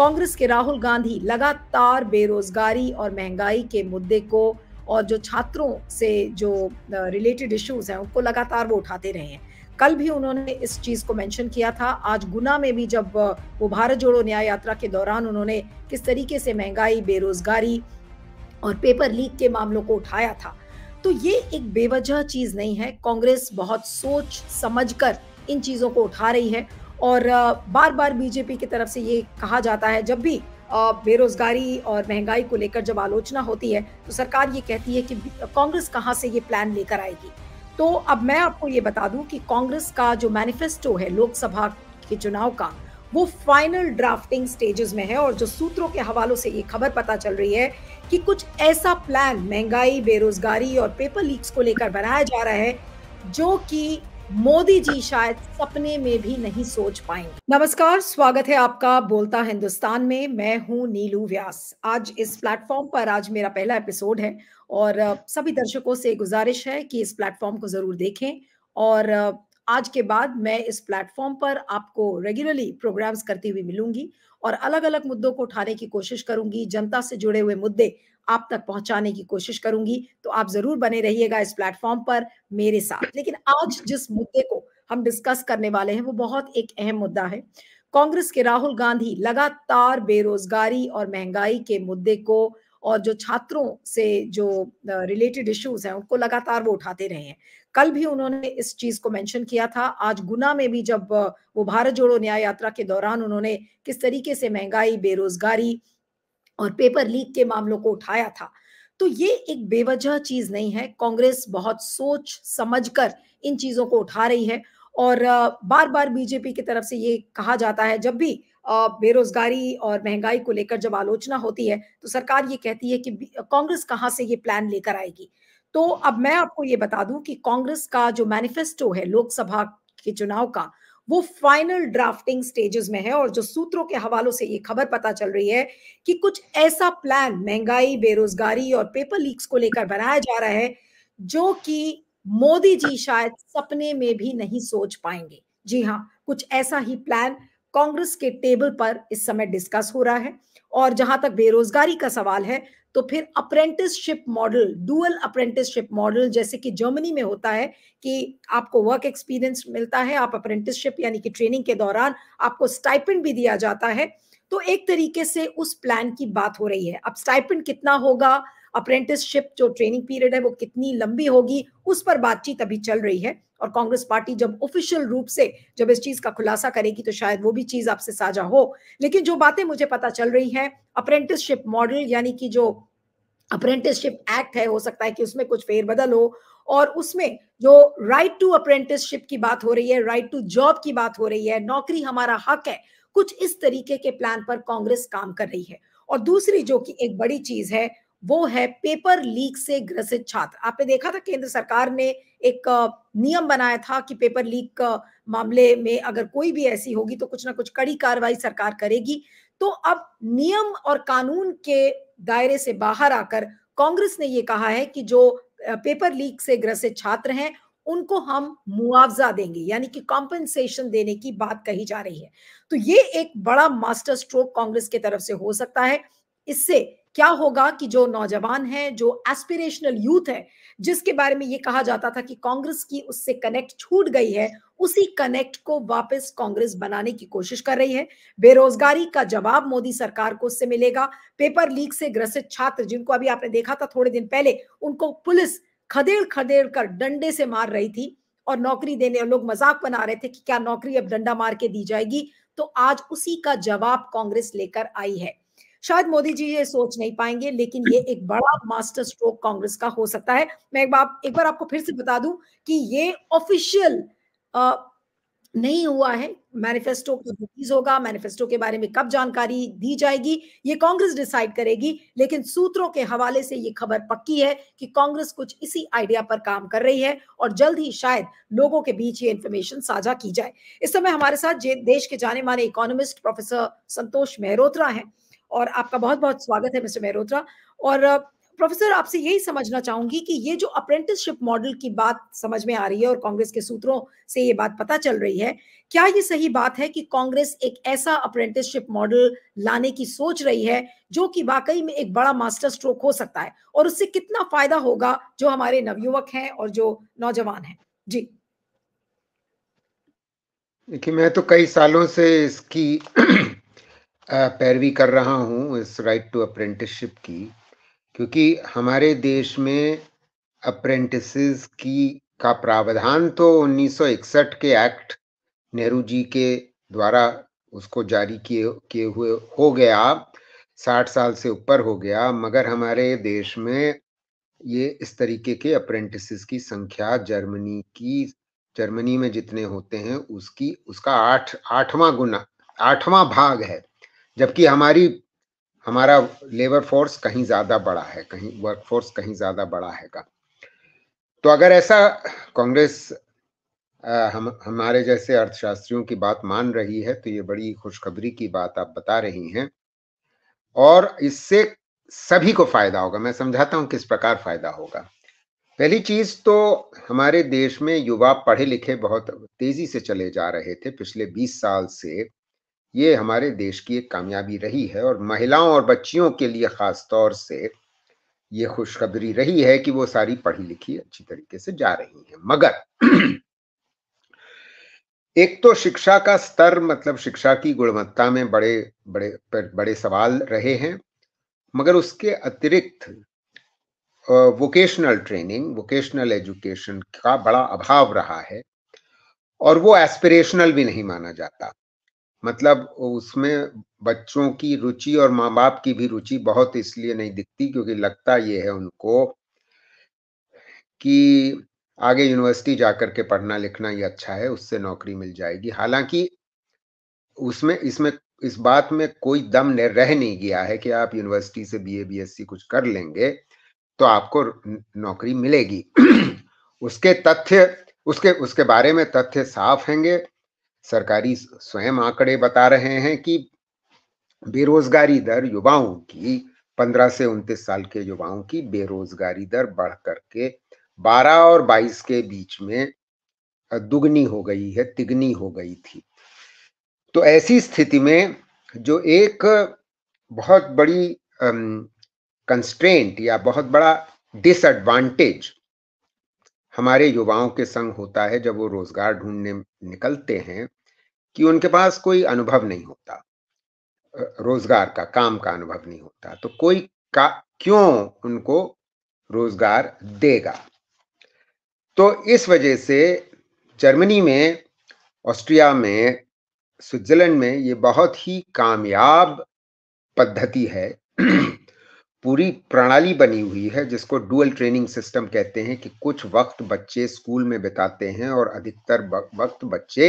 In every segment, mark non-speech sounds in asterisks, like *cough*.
कांग्रेस के राहुल गांधी लगातार बेरोजगारी और महंगाई के मुद्दे को और जो छात्रों से जो रिलेटेड इश्यूज हैं उनको लगातार वो उठाते रहे हैं कल भी उन्होंने इस चीज को मेंशन किया था आज गुना में भी जब वो भारत जोड़ो न्याय यात्रा के दौरान उन्होंने किस तरीके से महंगाई बेरोजगारी और पेपर लीक के मामलों को उठाया था तो ये एक बेवजह चीज नहीं है कांग्रेस बहुत सोच समझकर इन चीजों को उठा रही है और बार बार बीजेपी की तरफ से ये कहा जाता है जब भी बेरोजगारी और महंगाई को लेकर जब आलोचना होती है तो सरकार ये कहती है कि कांग्रेस कहाँ से ये प्लान लेकर आएगी तो अब मैं आपको ये बता दूं कि कांग्रेस का जो मैनिफेस्टो है लोकसभा के चुनाव का वो फाइनल ड्राफ्टिंग स्टेजेस में है और जो सूत्रों के हवालों से ये खबर पता चल रही है कि कुछ ऐसा प्लान महंगाई बेरोजगारी और पेपर लीक्स को लेकर बनाया जा रहा है जो कि मोदी जी शायद सपने में भी नहीं सोच पाएंगे नमस्कार स्वागत है आपका बोलता हिंदुस्तान में मैं हूं नीलू व्यास आज इस प्लेटफॉर्म पर आज मेरा पहला एपिसोड है और सभी दर्शकों से गुजारिश है कि इस प्लेटफॉर्म को जरूर देखें और आज के बाद मैं इस प्लेटफॉर्म पर आपको रेगुलरली प्रोग्राम्स करती हुई मिलूंगी और अलग अलग मुद्दों को उठाने की कोशिश करूंगी जनता से जुड़े हुए मुद्दे आप तक पहुंचाने की कोशिश करूंगी तो आप जरूर बने रहिएगा इस प्लेटफॉर्म पर मेरे साथ लेकिन आज जिस मुद्दे को हम डिस्कस करने वाले हैं वो बहुत एक अहम मुद्दा है कांग्रेस के राहुल गांधी लगातार बेरोजगारी और महंगाई के मुद्दे को और जो छात्रों से जो रिलेटेड इश्यूज हैं उनको लगातार वो उठाते रहे हैं कल भी उन्होंने इस चीज को मेंशन किया था आज गुना में भी जब वो भारत जोड़ो न्याय यात्रा के दौरान उन्होंने किस तरीके से महंगाई बेरोजगारी और पेपर लीक के मामलों को उठाया था तो ये एक बेवजह चीज नहीं है कांग्रेस बहुत सोच समझकर इन चीजों को उठा रही है और बार बार बीजेपी की तरफ से ये कहा जाता है जब भी बेरोजगारी और महंगाई को लेकर जब आलोचना होती है तो सरकार ये कहती है कि कांग्रेस कहाँ से ये प्लान लेकर आएगी तो अब मैं आपको ये बता दूं कि कांग्रेस का जो मैनिफेस्टो है लोकसभा के चुनाव का वो फाइनल ड्राफ्टिंग स्टेजेस में है और जो सूत्रों के हवालों से ये खबर पता चल रही है कि कुछ ऐसा प्लान महंगाई बेरोजगारी और पेपर लीक्स को लेकर बनाया जा रहा है जो कि मोदी जी शायद सपने में भी नहीं सोच पाएंगे जी हाँ कुछ ऐसा ही प्लान कांग्रेस के टेबल पर इस समय डिस्कस हो रहा है और जहां तक बेरोजगारी का सवाल है तो फिर apprenticeship model dual apprenticeship model जैसे कि जर्मनी में होता है कि आपको वर्क एक्सपीरियंस मिलता है आप अप्रेंटिसशिप यानी कि ट्रेनिंग के दौरान आपको स्टाइपेंड भी दिया जाता है तो एक तरीके से उस प्लान की बात हो रही है अब स्टाइपेंड कितना होगा अप्रेंटिसशिप जो ट्रेनिंग पीरियड है वो कितनी लंबी होगी उस पर बातचीत अभी चल रही है और कांग्रेस पार्टी जब ऑफिशियल रूप से जब इस चीज का खुलासा करेगी तो शायद वो भी चीज आपसे साझा हो लेकिन जो बातें मुझे पता चल रही हैं अप्रेंटिसशिप मॉडल यानी कि जो अप्रेंटिसशिप एक्ट है हो सकता है कि उसमें कुछ फेरबदल हो और उसमें जो राइट टू अप्रेंटिसशिप की बात हो रही है राइट टू जॉब की बात हो रही है नौकरी हमारा हक है कुछ इस तरीके के प्लान पर कांग्रेस काम कर रही है और दूसरी जो कि एक बड़ी चीज है वो है पेपर लीक से ग्रसित छात्र आपने देखा था केंद्र सरकार ने एक नियम बनाया था कि पेपर लीक मामले में अगर कोई भी ऐसी होगी तो कुछ ना कुछ कड़ी कार्रवाई सरकार करेगी तो अब नियम और कानून के दायरे से बाहर आकर कांग्रेस ने ये कहा है कि जो पेपर लीक से ग्रसित छात्र हैं उनको हम मुआवजा देंगे यानी कि कॉम्पनसेशन देने की बात कही जा रही है तो ये एक बड़ा मास्टर स्ट्रोक कांग्रेस की तरफ से हो सकता है इससे क्या होगा कि जो नौजवान है जो एस्पिरेशनल यूथ है जिसके बारे में ये कहा जाता था कि कांग्रेस की उससे कनेक्ट छूट गई है उसी कनेक्ट को वापस कांग्रेस बनाने की कोशिश कर रही है बेरोजगारी का जवाब मोदी सरकार को उससे मिलेगा पेपर लीक से ग्रसित छात्र जिनको अभी आपने देखा था थोड़े दिन पहले उनको पुलिस खदेड़ खदेड़ कर डंडे से मार रही थी और नौकरी देने और लोग मजाक बना रहे थे कि क्या नौकरी अब डंडा मार के दी जाएगी तो आज उसी का जवाब कांग्रेस लेकर आई है शायद मोदी जी ये सोच नहीं पाएंगे लेकिन ये एक बड़ा मास्टर स्ट्रोक कांग्रेस का हो सकता है मैं एक बार एक बार आपको फिर से बता दूं कि ये ऑफिशियल नहीं हुआ है मैनिफेस्टो कब रिलीज होगा मैनिफेस्टो के बारे में कब जानकारी दी जाएगी ये कांग्रेस डिसाइड करेगी लेकिन सूत्रों के हवाले से ये खबर पक्की है कि कांग्रेस कुछ इसी आइडिया पर काम कर रही है और जल्द ही शायद लोगों के बीच ये इंफॉर्मेशन साझा की जाए इस समय हमारे साथ देश के जाने माने इकोनॉमिस्ट प्रोफेसर संतोष मेहरोत्रा हैं और आपका बहुत बहुत स्वागत है मिस्टर मेहरोत्रा और प्रोफेसर आपसे यही समझना चाहूंगी कि ये जो अप्रेंटिसशिप मॉडल की बात समझ में आ रही है और कांग्रेस के सूत्रों से ये बात पता चल रही है क्या ये सही बात है कि कांग्रेस एक ऐसा अप्रेंटिसशिप मॉडल लाने की सोच रही है जो कि वाकई में एक बड़ा मास्टर स्ट्रोक हो सकता है और उससे कितना फायदा होगा जो हमारे नवयुवक हैं और जो नौजवान हैं जी देखिए मैं तो कई सालों से इसकी पैरवी कर रहा हूँ इस राइट टू अप्रेंटिसशिप की क्योंकि हमारे देश में अप्रेंटिसेस की का प्रावधान तो 1961 के एक्ट नेहरू जी के द्वारा उसको जारी किए किए हुए हो गया साठ साल से ऊपर हो गया मगर हमारे देश में ये इस तरीके के अप्रेंटिसेस की संख्या जर्मनी की जर्मनी में जितने होते हैं उसकी उसका आठ आठवां गुना आठवां भाग है जबकि हमारी हमारा लेबर फोर्स कहीं ज़्यादा बड़ा है कहीं वर्क फोर्स कहीं ज़्यादा बड़ा का तो अगर ऐसा कांग्रेस हम हमारे जैसे अर्थशास्त्रियों की बात मान रही है तो ये बड़ी खुशखबरी की बात आप बता रही हैं और इससे सभी को फायदा होगा मैं समझाता हूं किस प्रकार फायदा होगा पहली चीज तो हमारे देश में युवा पढ़े लिखे बहुत तेजी से चले जा रहे थे पिछले 20 साल से ये हमारे देश की एक कामयाबी रही है और महिलाओं और बच्चियों के लिए ख़ास तौर से ये खुशखबरी रही है कि वो सारी पढ़ी लिखी अच्छी तरीके से जा रही है मगर *clears throat* एक तो शिक्षा का स्तर मतलब शिक्षा की गुणवत्ता में बड़े बड़े बड़े सवाल रहे हैं मगर उसके अतिरिक्त वोकेशनल ट्रेनिंग वोकेशनल एजुकेशन का बड़ा अभाव रहा है और वो एस्पिरेशनल भी नहीं माना जाता मतलब उसमें बच्चों की रुचि और माँ बाप की भी रुचि बहुत इसलिए नहीं दिखती क्योंकि लगता ये है उनको कि आगे यूनिवर्सिटी जाकर के पढ़ना लिखना ही अच्छा है उससे नौकरी मिल जाएगी हालांकि उसमें इसमें इस बात में कोई दम ने रह नहीं गया है कि आप यूनिवर्सिटी से बीए बीएससी कुछ कर लेंगे तो आपको नौकरी मिलेगी *clears throat* उसके तथ्य उसके उसके बारे में तथ्य साफ हैंगे सरकारी स्वयं आंकड़े बता रहे हैं कि बेरोजगारी दर युवाओं की 15 से उनतीस साल के युवाओं की बेरोजगारी दर बढ़ करके 12 और 22 के बीच में दुगनी हो गई है तिगनी हो गई थी तो ऐसी स्थिति में जो एक बहुत बड़ी कंस्ट्रेंट या बहुत बड़ा डिसएडवांटेज हमारे युवाओं के संग होता है जब वो रोजगार ढूंढने निकलते हैं कि उनके पास कोई अनुभव नहीं होता रोजगार का काम का अनुभव नहीं होता तो कोई का क्यों उनको रोजगार देगा तो इस वजह से जर्मनी में ऑस्ट्रिया में स्विट्जरलैंड में ये बहुत ही कामयाब पद्धति है पूरी प्रणाली बनी हुई है जिसको डुअल ट्रेनिंग सिस्टम कहते हैं कि कुछ वक्त बच्चे स्कूल में बिताते हैं और अधिकतर वक्त बच्चे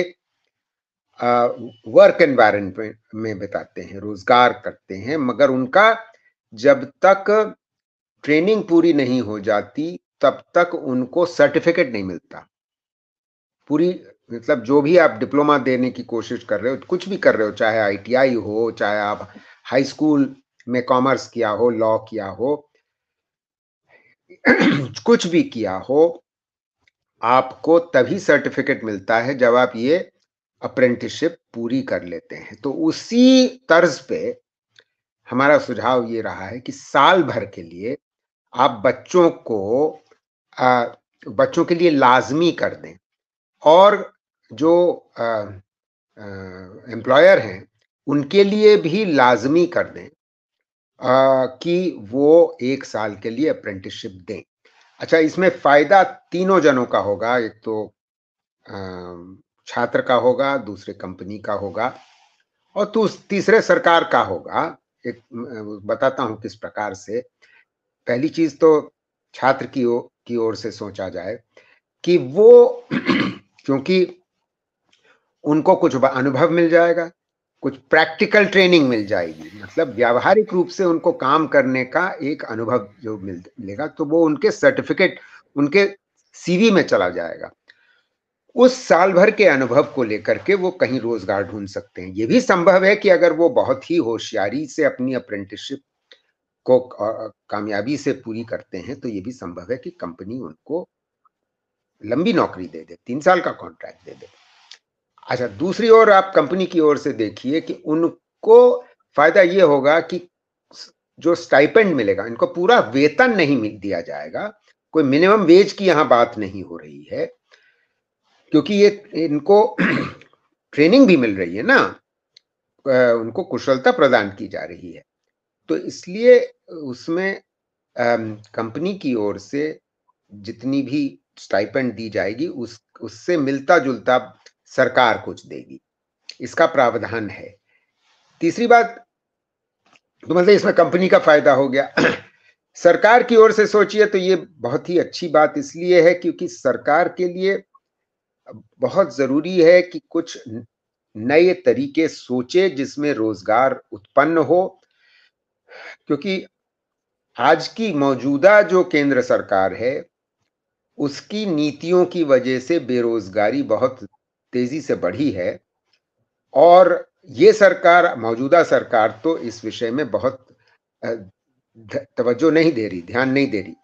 वर्क एनवायरनमेंट में बिताते हैं रोजगार करते हैं मगर उनका जब तक ट्रेनिंग पूरी नहीं हो जाती तब तक उनको सर्टिफिकेट नहीं मिलता पूरी मतलब जो भी आप डिप्लोमा देने की कोशिश कर रहे हो कुछ भी कर रहे हो चाहे आईटीआई हो चाहे आप हाई स्कूल में कॉमर्स किया हो लॉ किया हो *clears throat* कुछ भी किया हो आपको तभी सर्टिफिकेट मिलता है जब आप ये अप्रेंटिसशिप पूरी कर लेते हैं तो उसी तर्ज पे हमारा सुझाव ये रहा है कि साल भर के लिए आप बच्चों को आ, बच्चों के लिए लाजमी कर दें और जो एम्प्लॉयर हैं उनके लिए भी लाजमी कर दें कि वो एक साल के लिए अप्रेंटिसशिप दें अच्छा इसमें फायदा तीनों जनों का होगा एक तो छात्र का होगा दूसरे कंपनी का होगा और तो तीसरे सरकार का होगा एक बताता हूं किस प्रकार से पहली चीज तो छात्र की ओर की ओर से सोचा जाए कि वो *clears throat* क्योंकि उनको कुछ अनुभव मिल जाएगा कुछ प्रैक्टिकल ट्रेनिंग मिल जाएगी मतलब व्यावहारिक रूप से उनको काम करने का एक अनुभव जो मिल मिलेगा तो वो उनके सर्टिफिकेट उनके सीवी में चला जाएगा उस साल भर के अनुभव को लेकर के वो कहीं रोजगार ढूंढ सकते हैं ये भी संभव है कि अगर वो बहुत ही होशियारी से अपनी अप्रेंटिसशिप को कामयाबी से पूरी करते हैं तो ये भी संभव है कि कंपनी उनको लंबी नौकरी दे दे तीन साल का कॉन्ट्रैक्ट दे दे अच्छा दूसरी ओर आप कंपनी की ओर से देखिए कि उनको फायदा ये होगा कि जो स्टाइपेंड मिलेगा इनको पूरा वेतन नहीं मिल दिया जाएगा कोई मिनिमम वेज की यहाँ बात नहीं हो रही है क्योंकि ये इनको *clears throat* ट्रेनिंग भी मिल रही है ना उनको कुशलता प्रदान की जा रही है तो इसलिए उसमें कंपनी की ओर से जितनी भी स्टाइपेंड दी जाएगी उस उससे मिलता जुलता सरकार कुछ देगी इसका प्रावधान है तीसरी बात तो मतलब इसमें कंपनी का फायदा हो गया *clears throat* सरकार की ओर से सोचिए तो ये बहुत ही अच्छी बात इसलिए है क्योंकि सरकार के लिए बहुत जरूरी है कि कुछ नए तरीके सोचे जिसमें रोजगार उत्पन्न हो क्योंकि आज की मौजूदा जो केंद्र सरकार है उसकी नीतियों की वजह से बेरोजगारी बहुत तेजी से बढ़ी है और ये सरकार मौजूदा सरकार तो इस विषय में बहुत तवज्जो नहीं दे रही ध्यान नहीं दे रही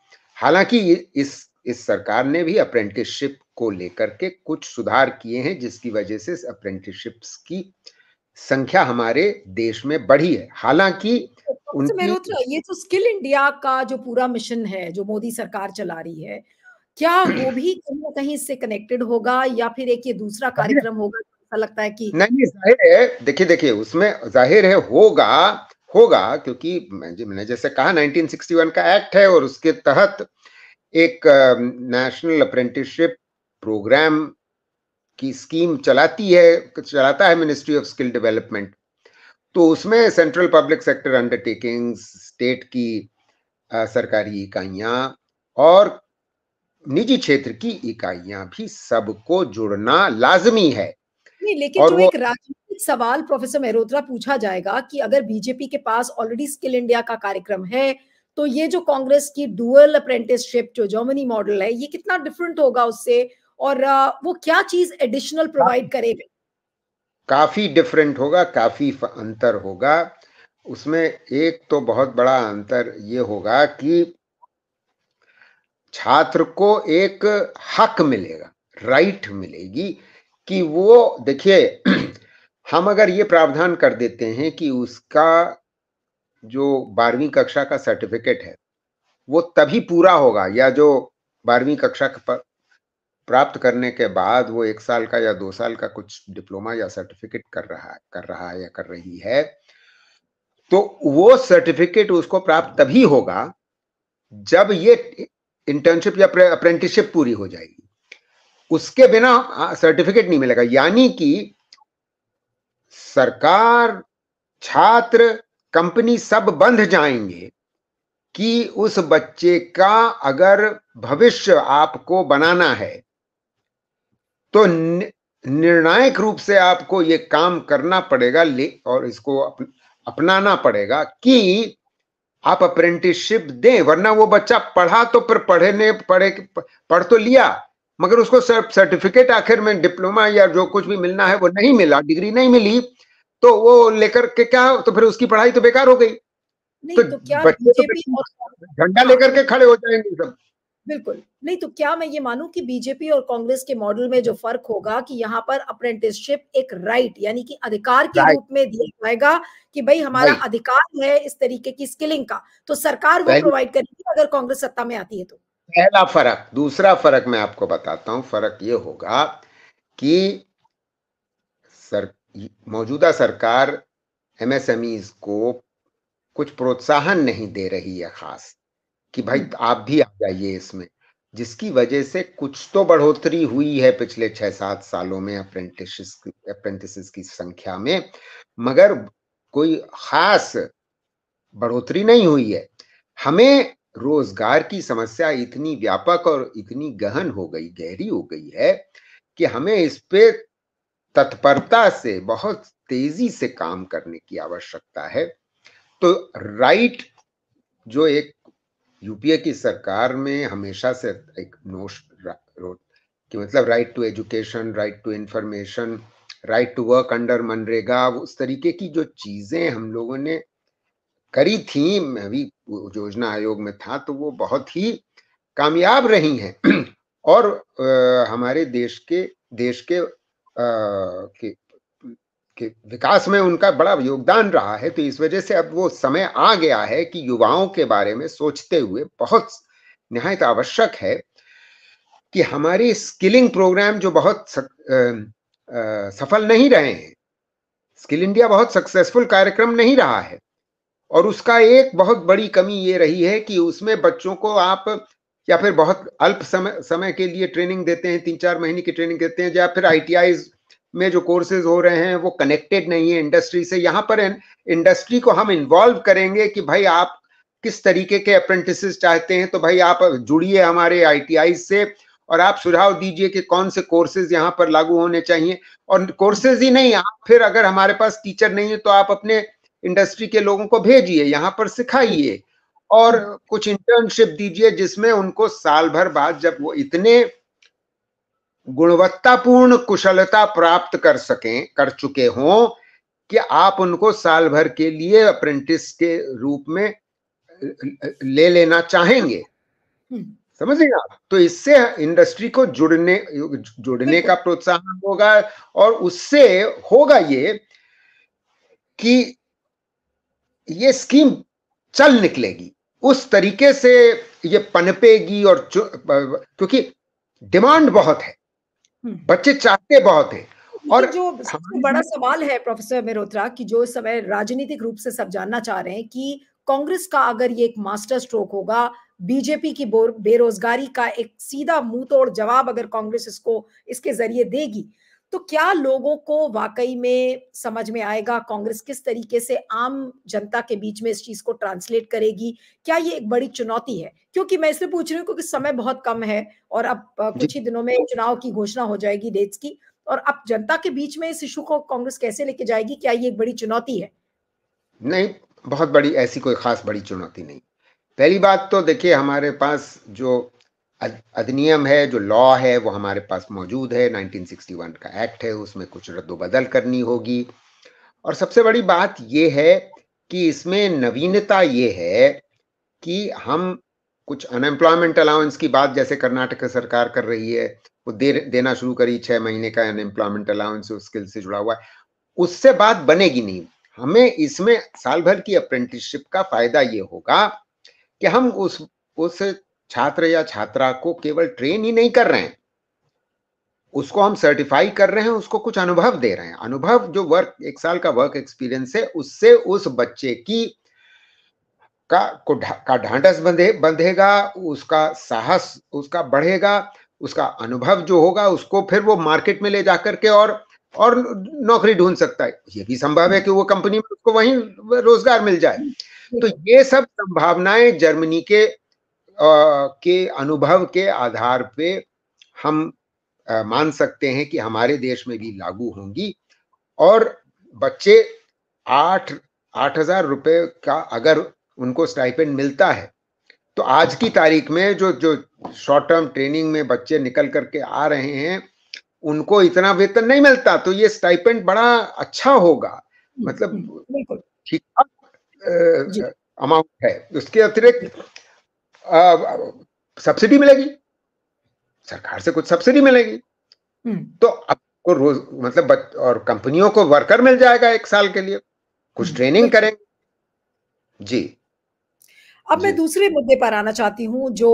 हालांकि इस इस सरकार ने भी अप्रेंटिसशिप को लेकर के कुछ सुधार किए हैं जिसकी वजह से अप्रेंटिसशिप की संख्या हमारे देश में बढ़ी है हालांकि तो, तो, तो उनकी... ये तो स्किल इंडिया का जो पूरा मिशन है जो मोदी सरकार चला रही है क्या वो भी कहीं ना कहीं इससे कनेक्टेड होगा या फिर एक ये दूसरा कार्यक्रम होगा ऐसा लगता है कि नहीं जाहिर है देखिए देखिए उसमें जाहिर है होगा होगा क्योंकि मैंने जैसे कहा 1961 का एक्ट है और उसके तहत एक नेशनल अप्रेंटिसशिप प्रोग्राम की स्कीम चलाती है चलाता है मिनिस्ट्री ऑफ स्किल डेवलपमेंट तो उसमें central public sector undertakings state की आ, सरकारी इकाइयाँ और निजी क्षेत्र की इकाइयां भी सबको जुड़ना लाजमी है लेकिन जो एक राजनीतिक सवाल प्रोफेसर मेहरोत्रा पूछा जाएगा कि अगर बीजेपी के पास ऑलरेडी स्किल इंडिया का कार्यक्रम है तो ये जो कांग्रेस की डुअल अप्रेंटिसशिप जो जर्मनी मॉडल है ये कितना डिफरेंट होगा उससे और वो क्या चीज एडिशनल प्रोवाइड करेगा काफी डिफरेंट होगा काफी अंतर होगा उसमें एक तो बहुत बड़ा अंतर ये होगा कि छात्र को एक हक मिलेगा राइट मिलेगी कि वो देखिए *clears throat* हम अगर ये प्रावधान कर देते हैं कि उसका जो बारहवीं कक्षा का सर्टिफिकेट है वो तभी पूरा होगा या जो बारहवीं कक्षा प्राप्त करने के बाद वो एक साल का या दो साल का कुछ डिप्लोमा या सर्टिफिकेट कर रहा है कर रहा है या कर रही है तो वो सर्टिफिकेट उसको प्राप्त तभी होगा जब ये इंटर्नशिप या अप्रेंटिसशिप पूरी हो जाएगी उसके बिना सर्टिफिकेट नहीं मिलेगा यानी कि सरकार छात्र कंपनी सब बंध जाएंगे कि उस बच्चे का अगर भविष्य आपको बनाना है तो निर्णायक रूप से आपको ये काम करना पड़ेगा ले और इसको अपनाना पड़ेगा कि आप अप्रेंटिसशिप दें वरना वो बच्चा पढ़ा तो पर पढ़ने पढ़े पढ़ तो लिया मगर उसको सर्टिफिकेट आखिर में डिप्लोमा या जो कुछ भी मिलना है वो नहीं मिला डिग्री नहीं मिली तो वो लेकर के क्या तो फिर उसकी पढ़ाई तो बेकार हो गई तो, तो, तो झंडा तो लेकर के खड़े हो जाएंगे सब बिल्कुल नहीं तो क्या मैं ये मानूं कि बीजेपी और कांग्रेस के मॉडल में जो फर्क होगा कि यहाँ पर अप्रेंटिसशिप एक राइट यानी कि अधिकार के रूप में दिया जाएगा कि भाई हमारा अधिकार है इस तरीके की स्किलिंग का तो सरकार वो प्रोवाइड करेगी अगर कांग्रेस सत्ता में आती है तो पहला फर्क दूसरा फर्क मैं आपको बताता हूँ फर्क ये होगा कि सर मौजूदा सरकार एमएसएमई को कुछ प्रोत्साहन नहीं दे रही है खास कि भाई हम्म। आप भी आ जाइए इसमें जिसकी वजह से कुछ तो बढ़ोतरी हुई है पिछले छह सात सालों में अप्रेंटिस अप्रेंटिस की संख्या में मगर कोई खास बढ़ोतरी नहीं हुई है हमें रोजगार की समस्या इतनी व्यापक और इतनी गहन हो गई गहरी हो गई है कि हमें इस पे तत्परता से बहुत तेजी से काम करने की आवश्यकता है तो राइट जो एक यूपीए की सरकार में हमेशा से एक नोश कि मतलब right to education right to information right to work under मनरेगा उस तरीके की जो चीजें हम लोगों ने करी थी मैं भी योजना आयोग में था तो वो बहुत ही कामयाब रही हैं *clears throat* और आ, हमारे देश के देश के, आ, के कि विकास में उनका बड़ा योगदान रहा है तो इस वजह से अब वो समय आ गया है कि युवाओं के बारे में सोचते हुए बहुत निहायत आवश्यक है कि हमारी स्किलिंग प्रोग्राम जो बहुत सक, आ, आ, सफल नहीं रहे हैं स्किल इंडिया बहुत सक्सेसफुल कार्यक्रम नहीं रहा है और उसका एक बहुत बड़ी कमी ये रही है कि उसमें बच्चों को आप या फिर बहुत अल्प समय समय के लिए ट्रेनिंग देते हैं तीन चार महीने की ट्रेनिंग देते हैं या फिर आई में जो कोर्सेज हो रहे हैं वो कनेक्टेड नहीं है इंडस्ट्री से यहाँ पर इंडस्ट्री को हम इन्वॉल्व करेंगे कि भाई आप किस तरीके के अप्रेंटिस चाहते हैं तो भाई आप जुड़िए हमारे आई से और आप सुझाव दीजिए कि कौन से कोर्सेज यहाँ पर लागू होने चाहिए और कोर्सेज ही नहीं आप फिर अगर हमारे पास टीचर नहीं है तो आप अपने इंडस्ट्री के लोगों को भेजिए यहाँ पर सिखाइए और कुछ इंटर्नशिप दीजिए जिसमें उनको साल भर बाद जब वो इतने गुणवत्तापूर्ण कुशलता प्राप्त कर सकें कर चुके हों कि आप उनको साल भर के लिए अप्रेंटिस के रूप में ले लेना चाहेंगे हम्म। समझ रहे आप तो इससे इंडस्ट्री को जुड़ने जुड़ने का प्रोत्साहन होगा और उससे होगा ये कि ये स्कीम चल निकलेगी उस तरीके से ये पनपेगी और क्योंकि डिमांड बहुत है हम्म। बच्चे चाहते बहुत है और जो सबसे बड़ा सवाल है प्रोफेसर मेरोत्रा कि जो इस समय राजनीतिक रूप से सब जानना चाह रहे हैं कि कांग्रेस का अगर ये एक मास्टर स्ट्रोक होगा बीजेपी की बेरोजगारी का एक सीधा मुंह तोड़ जवाब अगर कांग्रेस इसको इसके जरिए देगी तो क्या लोगों को वाकई में समझ में आएगा कांग्रेस किस तरीके से आम जनता के बीच में इस चीज को ट्रांसलेट करेगी क्या ये एक बड़ी चुनौती है क्योंकि मैं इसलिए पूछ रही हूँ क्योंकि समय बहुत कम है और अब कुछ ही दिनों में चुनाव की घोषणा हो जाएगी डेट्स की और अब जनता के बीच में इस इशू को कांग्रेस कैसे लेके जाएगी क्या ये एक बड़ी चुनौती है नहीं बहुत बड़ी ऐसी कोई खास बड़ी चुनौती नहीं पहली बात तो देखिए हमारे पास जो अधिनियम है जो लॉ है वो हमारे पास मौजूद है 1961 का एक्ट है उसमें कुछ रद्दोबदल करनी होगी और सबसे बड़ी बात ये है कि इसमें नवीनता ये है कि हम कुछ अनएम्प्लॉयमेंट अलाउंस की बात जैसे कर्नाटक सरकार कर रही है वो दे देना शुरू करी छः महीने का अनएम्प्लॉयमेंट अलाउंस स्किल से जुड़ा हुआ है उससे बात बनेगी नहीं हमें इसमें साल भर की अप्रेंटिसशिप का फायदा ये होगा कि हम उस उस छात्र या छात्रा को केवल ट्रेन ही नहीं कर रहे हैं उसको हम सर्टिफाई कर रहे हैं उसको कुछ अनुभव दे रहे हैं अनुभव जो वर्क एक साल का वर्क एक्सपीरियंस है उससे उस बच्चे की का को का ढांडस बंधे बंधेगा उसका साहस उसका बढ़ेगा उसका अनुभव जो होगा उसको फिर वो मार्केट में ले जाकर के और और नौकरी ढूंढ सकता है ये भी संभव है कि वो कंपनी में उसको वहीं रोजगार मिल जाए तो ये सब संभावनाएं जर्मनी के के अनुभव के आधार पे हम मान सकते हैं कि हमारे देश में भी लागू होंगी और बच्चे आठ आठ हजार रुपये का अगर उनको स्टाइपेंड मिलता है तो आज की तारीख में जो जो शॉर्ट टर्म ट्रेनिंग में बच्चे निकल करके आ रहे हैं उनको इतना वेतन नहीं मिलता तो ये स्टाइपेंड बड़ा अच्छा होगा मतलब ठीक ठाक अमाउंट है उसके अतिरिक्त सब्सिडी मिलेगी सरकार से कुछ सब्सिडी मिलेगी हम्म। तो आपको रोज मतलब और कंपनियों को वर्कर मिल जाएगा एक साल के लिए कुछ ट्रेनिंग हम्म। करेंगे जी अब मैं दूसरे मुद्दे पर आना चाहती हूँ जो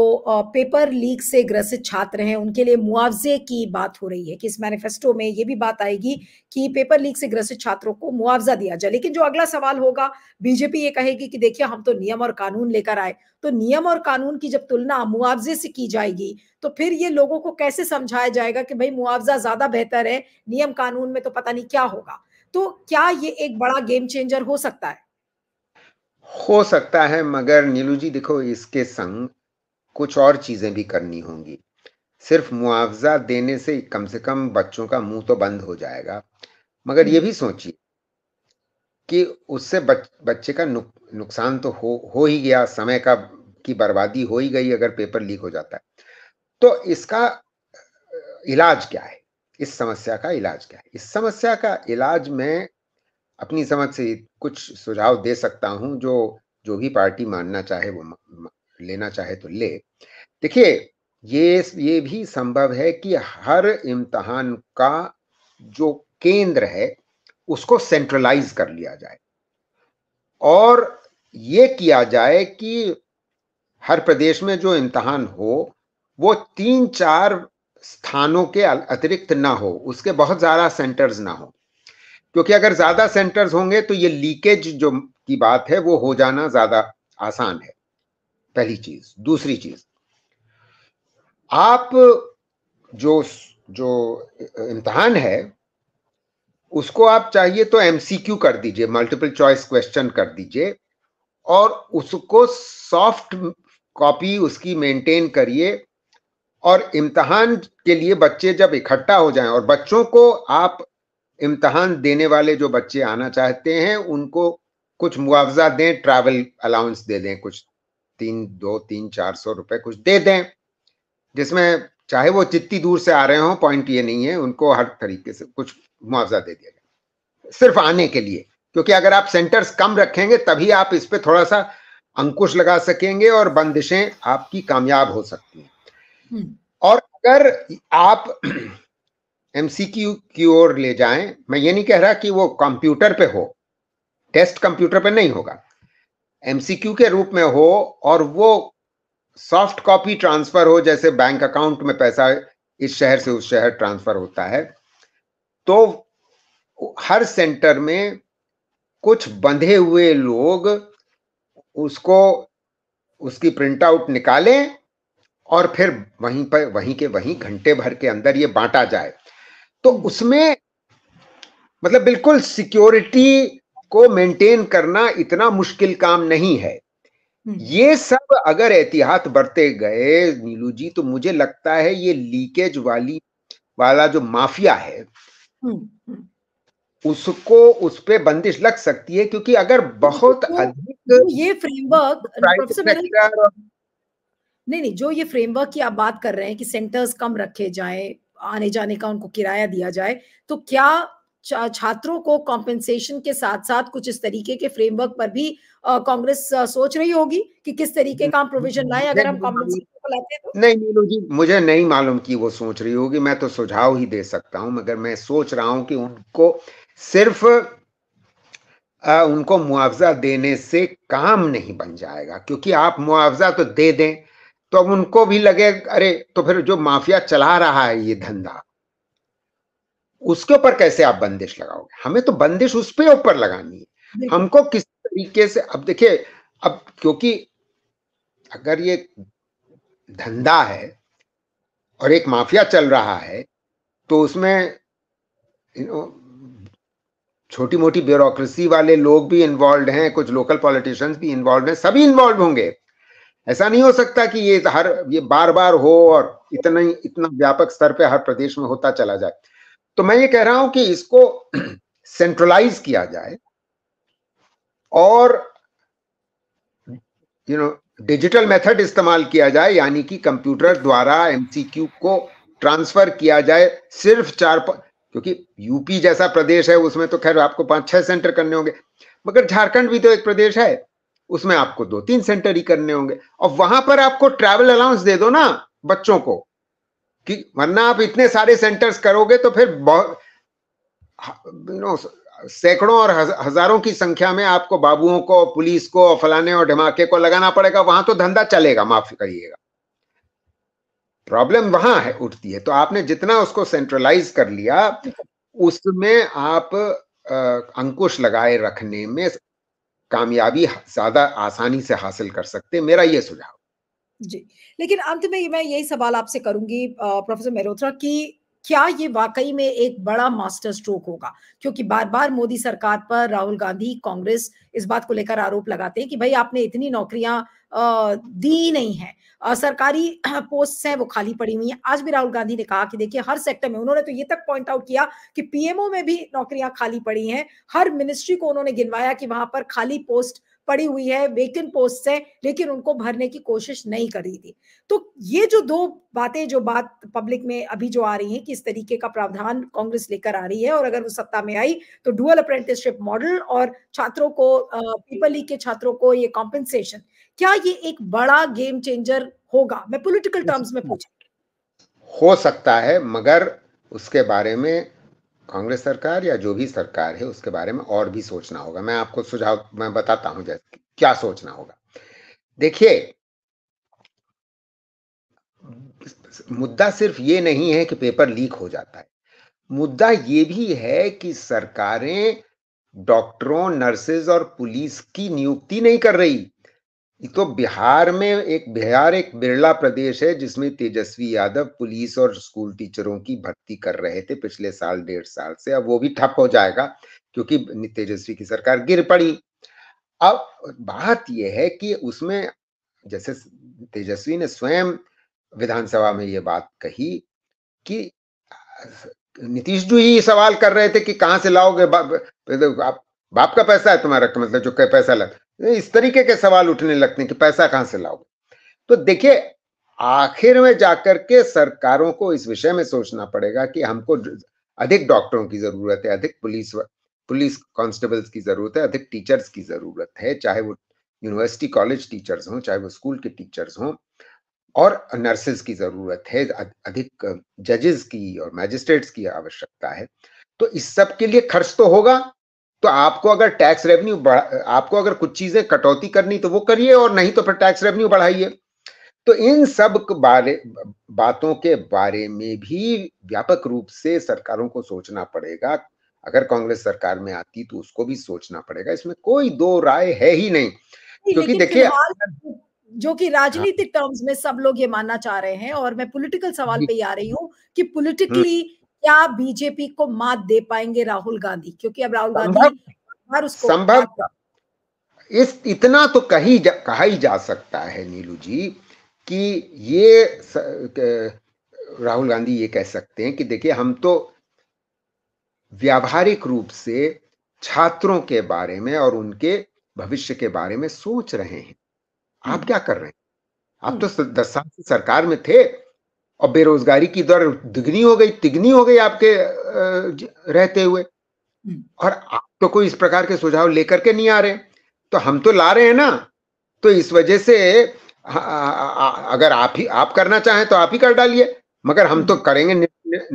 पेपर लीक से ग्रसित छात्र हैं उनके लिए मुआवजे की बात हो रही है कि इस मैनिफेस्टो में ये भी बात आएगी कि पेपर लीक से ग्रसित छात्रों को मुआवजा दिया जाए लेकिन जो अगला सवाल होगा बीजेपी ये कहेगी कि देखिए हम तो नियम और कानून लेकर आए तो नियम और कानून की जब तुलना मुआवजे से की जाएगी तो फिर ये लोगों को कैसे समझाया जाएगा कि भाई मुआवजा ज्यादा बेहतर है नियम कानून में तो पता नहीं क्या होगा तो क्या ये एक बड़ा गेम चेंजर हो सकता है हो सकता है मगर नीलू जी देखो इसके संग कुछ और चीज़ें भी करनी होंगी सिर्फ मुआवजा देने से कम से कम बच्चों का मुंह तो बंद हो जाएगा मगर ये हम्म। भी सोचिए कि उससे बच, बच्चे का नुक, नुकसान तो हो हो ही गया समय का की बर्बादी हो ही गई अगर पेपर लीक हो जाता है तो इसका इलाज क्या है इस समस्या का इलाज क्या है इस समस्या का इलाज मैं अपनी समझ से कुछ सुझाव दे सकता हूं जो जो भी पार्टी मानना चाहे वो लेना चाहे तो ले देखिए ये ये भी संभव है कि हर इम्तहान का जो केंद्र है उसको सेंट्रलाइज कर लिया जाए और ये किया जाए कि हर प्रदेश में जो इम्तहान हो वो तीन चार स्थानों के अतिरिक्त ना हो उसके बहुत ज़्यादा सेंटर्स ना हो क्योंकि अगर ज्यादा सेंटर्स होंगे तो ये लीकेज जो की बात है वो हो जाना ज्यादा आसान है पहली चीज दूसरी चीज आप जो जो इम्तहान है उसको आप चाहिए तो एमसीक्यू कर दीजिए मल्टीपल चॉइस क्वेश्चन कर दीजिए और उसको सॉफ्ट कॉपी उसकी मेंटेन करिए और इम्तहान के लिए बच्चे जब इकट्ठा हो जाएं और बच्चों को आप इम्तहान देने वाले जो बच्चे आना चाहते हैं उनको कुछ मुआवजा दें ट्रैवल अलाउंस दे दें कुछ तीन दो तीन चार सौ रुपए कुछ दे दें जिसमें चाहे वो जितनी दूर से आ रहे हों पॉइंट ये नहीं है उनको हर तरीके से कुछ मुआवजा दे दिया जाए सिर्फ आने के लिए क्योंकि अगर आप सेंटर्स कम रखेंगे तभी आप इस पर थोड़ा सा अंकुश लगा सकेंगे और बंदिशें आपकी कामयाब हो सकती हैं हम्म। और अगर आप एमसीक्यू की ओर ले जाएं मैं ये नहीं कह रहा कि वो कंप्यूटर पे हो टेस्ट कंप्यूटर पे नहीं होगा एमसीक्यू के रूप में हो और वो सॉफ्ट कॉपी ट्रांसफर हो जैसे बैंक अकाउंट में पैसा इस शहर से उस शहर ट्रांसफर होता है तो हर सेंटर में कुछ बंधे हुए लोग उसको उसकी प्रिंट आउट निकालें और फिर वहीं पर वहीं के वहीं घंटे भर के अंदर ये बांटा जाए तो उसमें मतलब बिल्कुल सिक्योरिटी को मेंटेन करना इतना मुश्किल काम नहीं है हम्म। ये सब अगर एहतियात बरते गए नीलू जी तो मुझे लगता है ये लीकेज वाली वाला जो माफिया है हम्म, हम्म। उसको उस पर बंदिश लग सकती है क्योंकि अगर बहुत तो अधिक ये फ्रेमवर्क नहीं नहीं जो ये फ्रेमवर्क की आप बात कर रहे हैं कि सेंटर्स कम रखे जाएं आने जाने का उनको किराया दिया जाए तो क्या छात्रों को कॉम्पेंसेशन के साथ साथ कुछ इस तरीके के फ्रेमवर्क पर भी कांग्रेस सोच रही होगी कि किस तरीके का हम प्रोविजन लाए अगर हम कॉम्पेंसेशन को लाते तो नहीं नीलू जी मुझे नहीं मालूम कि वो सोच रही होगी मैं तो सुझाव ही दे सकता हूं मगर मैं सोच रहा हूं कि उनको सिर्फ आ, उनको मुआवजा देने से काम नहीं बन जाएगा क्योंकि आप मुआवजा तो दे दें तो अब उनको भी लगे अरे तो फिर जो माफिया चला रहा है ये धंधा उसके ऊपर कैसे आप बंदिश लगाओगे हमें तो बंदिश उसके ऊपर लगानी है हमको किस तरीके से अब देखिए अब क्योंकि अगर ये धंधा है और एक माफिया चल रहा है तो उसमें छोटी मोटी ब्यूरोक्रेसी वाले लोग भी इन्वॉल्व हैं कुछ लोकल पॉलिटिशियंस भी इन्वॉल्व हैं सभी इन्वॉल्व होंगे ऐसा नहीं हो सकता कि ये हर ये बार बार हो और इतना ही इतना व्यापक स्तर पे हर प्रदेश में होता चला जाए तो मैं ये कह रहा हूं कि इसको सेंट्रलाइज किया जाए और यू नो डिजिटल मेथड इस्तेमाल किया जाए यानी कि कंप्यूटर द्वारा एमसीक्यू को ट्रांसफर किया जाए सिर्फ चार क्योंकि यूपी जैसा प्रदेश है उसमें तो खैर आपको पांच छह सेंटर करने होंगे मगर झारखंड भी तो एक प्रदेश है उसमें आपको दो तीन सेंटर ही करने होंगे और वहां पर आपको ट्रैवल अलाउंस दे दो ना बच्चों को कि वरना आप इतने सारे सेंटर्स करोगे तो फिर बहुत नो सैकड़ों और हजारों की संख्या में आपको बाबुओं को पुलिस को फलाने और धमाके को लगाना पड़ेगा वहां तो धंधा चलेगा माफ करिएगा प्रॉब्लम वहां है उठती है तो आपने जितना उसको सेंट्रलाइज कर लिया उसमें आप अंकुश लगाए रखने में कामयाबी ज्यादा आसानी से हासिल कर सकते हैं मेरा ये सुझाव जी लेकिन अंत में मैं यही सवाल आपसे करूंगी प्रोफेसर मेहरोत्रा की क्या ये वाकई में एक बड़ा मास्टर स्ट्रोक होगा क्योंकि बार बार मोदी सरकार पर राहुल गांधी कांग्रेस इस बात को लेकर आरोप लगाते हैं कि भाई आपने इतनी नौकरियां दी नहीं है सरकारी पोस्ट *clears throat* हैं वो खाली पड़ी हुई हैं आज भी राहुल गांधी ने कहा कि देखिए हर सेक्टर में उन्होंने तो ये तक पॉइंट आउट किया कि पीएमओ में भी नौकरियां खाली पड़ी हैं हर मिनिस्ट्री को उन्होंने गिनवाया कि वहां पर खाली पोस्ट पड़ी हुई है वेकेंट पोस्ट है लेकिन उनको भरने की कोशिश नहीं कर रही थी तो ये जो दो बातें जो बात पब्लिक में अभी जो आ रही है कि इस तरीके का प्रावधान कांग्रेस लेकर आ रही है और अगर वो सत्ता में आई तो डुअल अप्रेंटिसशिप मॉडल और छात्रों को पीपल लीग के छात्रों को ये कॉम्पेंसेशन क्या ये एक बड़ा गेम चेंजर होगा मैं पोलिटिकल टर्म्स में पूछा हो सकता है मगर उसके बारे में कांग्रेस सरकार या जो भी सरकार है उसके बारे में और भी सोचना होगा मैं आपको सुझाव मैं बताता हूं जैसे क्या सोचना होगा देखिए मुद्दा सिर्फ ये नहीं है कि पेपर लीक हो जाता है मुद्दा ये भी है कि सरकारें डॉक्टरों नर्सेज और पुलिस की नियुक्ति नहीं कर रही तो बिहार में एक बिहार एक बिरला प्रदेश है जिसमें तेजस्वी यादव पुलिस और स्कूल टीचरों की भर्ती कर रहे थे पिछले साल डेढ़ साल से अब वो भी ठप हो जाएगा क्योंकि तेजस्वी की सरकार गिर पड़ी अब बात यह है कि उसमें जैसे तेजस्वी ने स्वयं विधानसभा में ये बात कही कि नीतीश जी ही सवाल कर रहे थे कि कहाँ से लाओगे बाप, बाप का पैसा है तुम्हारा मतलब जो पैसा लगता इस तरीके के सवाल उठने लगते हैं कि पैसा कहां से लाओगे तो देखिए आखिर में जाकर के सरकारों को इस विषय में सोचना पड़ेगा कि हमको अधिक डॉक्टरों की जरूरत है अधिक पुलिस पुलिस कांस्टेबल्स की जरूरत है अधिक टीचर्स की जरूरत है चाहे वो यूनिवर्सिटी कॉलेज टीचर्स हों चाहे वो स्कूल के टीचर्स हों और नर्सेज की जरूरत है अधिक जजेस की और मैजिस्ट्रेट्स की आवश्यकता है तो इस सब के लिए खर्च तो होगा तो आपको अगर टैक्स रेवेन्यू आपको अगर कुछ चीजें कटौती करनी तो वो करिए और नहीं तो फिर टैक्स रेवेन्यू बढ़ाइए तो इन सब बारे बातों के बारे में भी व्यापक रूप से सरकारों को सोचना पड़ेगा अगर कांग्रेस सरकार में आती तो उसको भी सोचना पड़ेगा इसमें कोई दो राय है ही नहीं क्योंकि देखिए जो कि राजनीतिक टर्म्स हाँ। में सब लोग ये मानना चाह रहे हैं और मैं पॉलिटिकल सवाल पे ही आ रही हूँ कि पॉलिटिकली क्या बीजेपी को मात दे पाएंगे राहुल गांधी क्योंकि अब राहुल गांधी संभव इस इतना तो कही जा, कहा ही जा सकता है नीलू जी कि ये स, राहुल गांधी ये कह सकते हैं कि देखिए हम तो व्यावहारिक रूप से छात्रों के बारे में और उनके भविष्य के बारे में सोच रहे हैं आप हम्म। क्या कर रहे हैं आप तो हम्म। दस साल से सरकार में थे और बेरोजगारी की दर दुगनी हो गई तिगनी हो गई आपके रहते हुए हम्म। और आप तो कोई इस प्रकार के सुझाव लेकर के नहीं आ रहे तो हम तो ला रहे हैं ना तो इस वजह से अगर आप ही आप करना चाहें तो आप ही कर डालिए मगर हम तो हम्म। करेंगे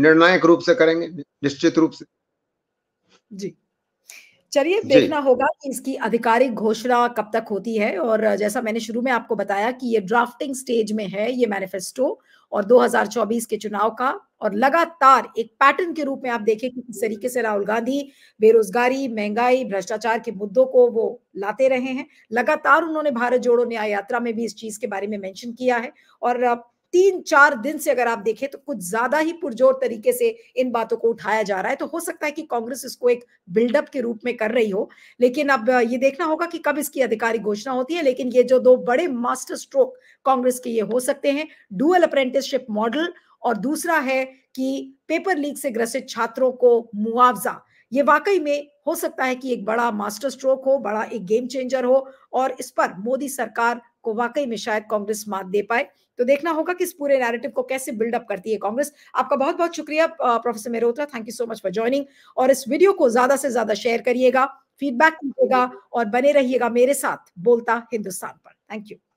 निर्णायक रूप से करेंगे निश्चित रूप से जी चलिए देखना होगा कि इसकी आधिकारिक घोषणा कब तक होती है और जैसा मैंने शुरू में आपको बताया कि ये ड्राफ्टिंग स्टेज में है ये मैनिफेस्टो और 2024 के चुनाव का और लगातार एक पैटर्न के रूप में आप देखें कि किस तरीके से राहुल गांधी बेरोजगारी महंगाई भ्रष्टाचार के मुद्दों को वो लाते रहे हैं लगातार उन्होंने भारत जोड़ो न्याय यात्रा में भी इस चीज के बारे में मेंशन किया है और तीन चार दिन से अगर आप देखें तो कुछ ज्यादा ही पुरजोर तरीके से इन बातों को उठाया जा रहा है तो हो सकता है कि कांग्रेस इसको एक बिल्डअप के रूप में कर रही हो लेकिन अब ये देखना होगा कि कब इसकी आधिकारिक घोषणा होती है लेकिन ये जो दो बड़े मास्टर स्ट्रोक कांग्रेस के ये हो सकते हैं डुअल अप्रेंटिसशिप मॉडल और दूसरा है कि पेपर लीक से ग्रसित छात्रों को मुआवजा ये वाकई में हो सकता है कि एक बड़ा मास्टर स्ट्रोक हो बड़ा एक गेम चेंजर हो और इस पर मोदी सरकार को वाकई में शायद कांग्रेस मात दे पाए तो देखना होगा कि इस पूरे नैरेटिव को कैसे बिल्डअप करती है कांग्रेस आपका बहुत बहुत शुक्रिया professor Mehrotra thank you so much for joining और इस वीडियो को ज्यादा से ज्यादा शेयर करिएगा फीडबैक दीजिएगा और बने रहिएगा मेरे साथ बोलता हिंदुस्तान पर थैंक यू